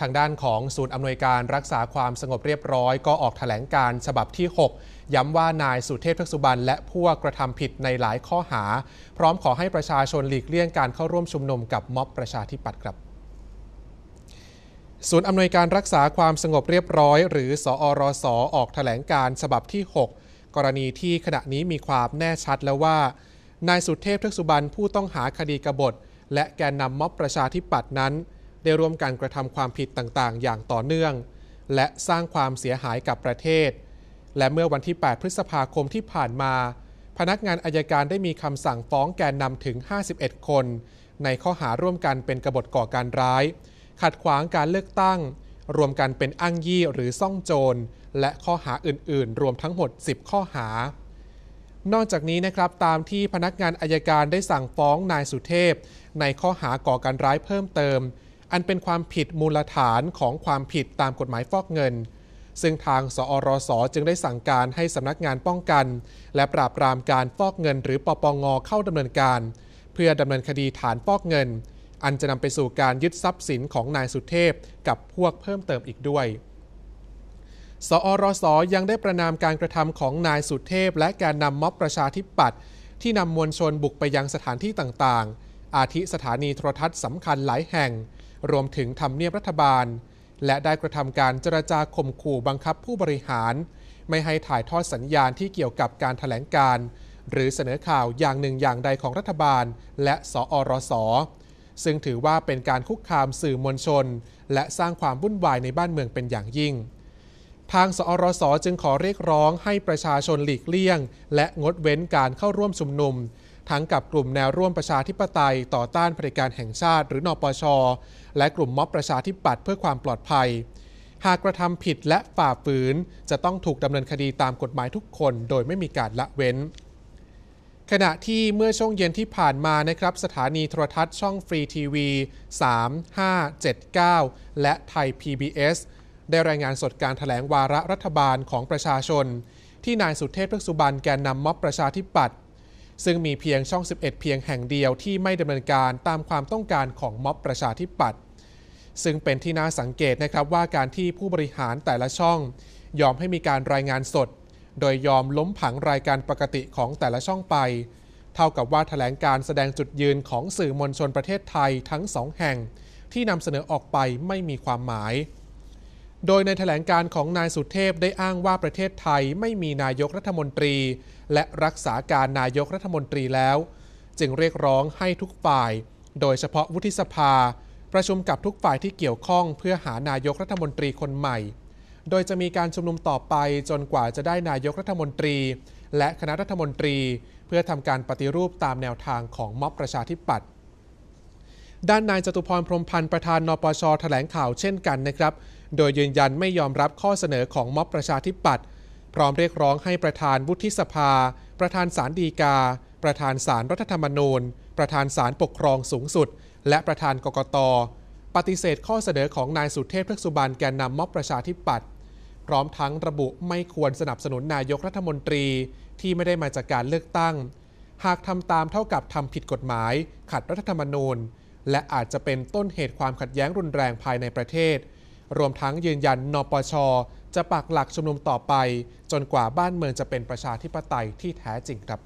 ทางด้านของศูนย์อำนวยการรักษาความสงบเรียบร้อยก็ออกถแถลงการฉบับที่ 6 ย้ำว่านายสุเทพทักษุบันและพวกกระทำผิดในหลายข้อหา พร้อมขอให้ประชาชนหลีกเลี่ยงการเข้าร่วมชุมนุมกับม็อบประชาธิปัตย์ครับศูนย์อำนวยการรักษาความสงบเรียบร้อย หรือสอรสอออกถแถลงการฉบับที่ 6 กรณีที่ขณะนี้มีความแน่ชัดแล้วว่า นายสุเทพทักษุบันผู้ต้องหาคดีกบฏ และแกนนำม็อบประชาธิปัตย์นั้นได้ร่วมกันกระทำความผิดต่างๆ อย่างต่อเนื่อง และสร้างความเสียหายกับประเทศ และเมื่อวันที่ 8 พฤษภาคมที่ผ่านมา พนักงานอายการได้มีคำสั่งฟ้องแกนนำถึง 51 คน ในข้อหาร่วมกันเป็นกบฏก่อการร้าย ขัดขวางการเลือกตั้ง รวมกันเป็นอ้างยี่หรือซ่องโจร และข้อหาอื่นๆ รวมทั้งหมด 10 ข้อหา นอกจากนี้นะครับตามที่พนักงานอายการได้สั่งฟ้องนายสุเทพ ในข้อหาก่อการร้ายเพิ่มเติมอันเป็นความผิดมูลฐานของความผิดตามกฎหมายฟอกเงิน ซึ่งทางสอรสจึงได้สั่งการให้สำนักงานป้องกัน และปราบปรามการฟอกเงินหรือปปงเข้าดำเนินการ เพื่อดำเนินคดีฐานฟอกเงิน อันจะนำไปสู่การยึดทรัพย์สินของนายสุเทพกับพวกเพิ่มเติมอีกด้วย สอรสยังได้ประนามการกระทำของนายสุเทพและการนำม็อบประชาธิปัตย์ที่นำมวลชนบุกไปยังสถานที่ต่างๆ อาทิสถานีโทรทัศน์สำคัญหลายแห่งรวมถึงทำเนียบรัฐบาล และได้กระทำการเจรจาข่มขู่บังคับผู้บริหาร ไม่ให้ถ่ายทอดสัญญาณที่เกี่ยวกับการถแถลงการ หรือเสนอข่าวอย่างหนึ่งอย่างใดของรัฐบาล และสอรส ซึ่งถือว่าเป็นการคุกคามสื่อมวลชน และสร้างความวุ่นวายในบ้านเมืองเป็นอย่างยิ่ง ทางสอรสจึงขอเรียกร้องให้ประชาชนหลีกเลี่ยง และงดเว้นการเข้าร่วมชุมนุมทั้งกับกลุ่มแนวร่วมประชาธิปไตยต่อต้านเผด็จการแห่งชาติ หรือนอปช และกลุ่มม็อบประชาธิปัตย์เพื่อความปลอดภัย หากกระทำผิดและฝ่าฝืน จะต้องถูกดำเนินคดีตามกฎหมายทุกคน โดยไม่มีการละเว้น ขณะที่เมื่อช่วงเย็นที่ผ่านมานะครับสถานีโทรทัศน์ช่องฟรีทีวี 3 5 7 9 และไทย PBS ได้รายงานสดการถแถลงวาระรัฐบาลของประชาชน ที่นายสุเทพเทกสุบันแกนนำม็อบประชาธิปัตย์ซึ่งมีเพียงช่อง 11 เพียงแห่งเดียวที่ไม่ดำเนินการตามความต้องการของม็อบประชาธิปัตย์ซึ่งเป็นที่น่าสังเกตนะครับว่าการที่ผู้บริหารแต่ละช่อง ยอมให้มีการรายงานสด โดยยอมล้มผังรายการปกติของแต่ละช่องไป เท่ากับว่าถแถลงการแสดงจุดยืนของสื่อมวลชนประเทศไทยทั้งสองแห่ง ที่นำเสนอออกไปไม่มีความหมายโดยในแถลงการของนายสุเทพได้อ้างว่าประเทศไทยไม่มีนายกรัฐมนตรี และรักษาการนายกรัฐมนตรีแล้ว จึงเรียกร้องให้ทุกฝ่าย โดยเฉพาะวุฒิสภา ประชุมกับทุกฝ่ายที่เกี่ยวข้องเพื่อหานายกรัฐมนตรีคนใหม่ โดยจะมีการชุมนุมต่อไปจนกว่าจะได้นายกรัฐมนตรี และคณะรัฐมนตรี เพื่อทำการปฏิรูปตามแนวทางของม็อบประชาธิปัตย์ด้านนายจตุพรพรมพันธ์ประธานนปชแถลงข่าวเช่นกันนะครับ โดยยืนยันไม่ยอมรับข้อเสนอของม็อบประชาธิปัตย์ พร้อมเรียกร้องให้ประธานวุฒิสภา ประธานศาลฎีกา ประธานศาลรรัฐธรรมนูญ ประธานศาลปกครองสูงสุด และประธานกกต ปฏิเสธข้อเสนอของนายสุเทพเทกสุบานแกนนำม็อบประชาธิปัตย์ พร้อมทั้งระบุไม่ควรสนับสนุนนายกรัฐมนตรีที่ไม่ได้มาจากการเลือกตั้ง หากทำตามเท่ากับทำผิดกฎหมาย ขัดรัฐธรรมนูญและอาจจะเป็นต้นเหตุความขัดแย้งรุนแรงภายในประเทศ รวมทั้งยืนยันนปช จะปักหลักชุมนุมต่อไป จนกว่าบ้านเมืองจะเป็นประชาธิปไตยที่แท้จริงครับ